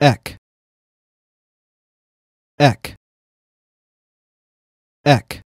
Ek. Ek. Ek.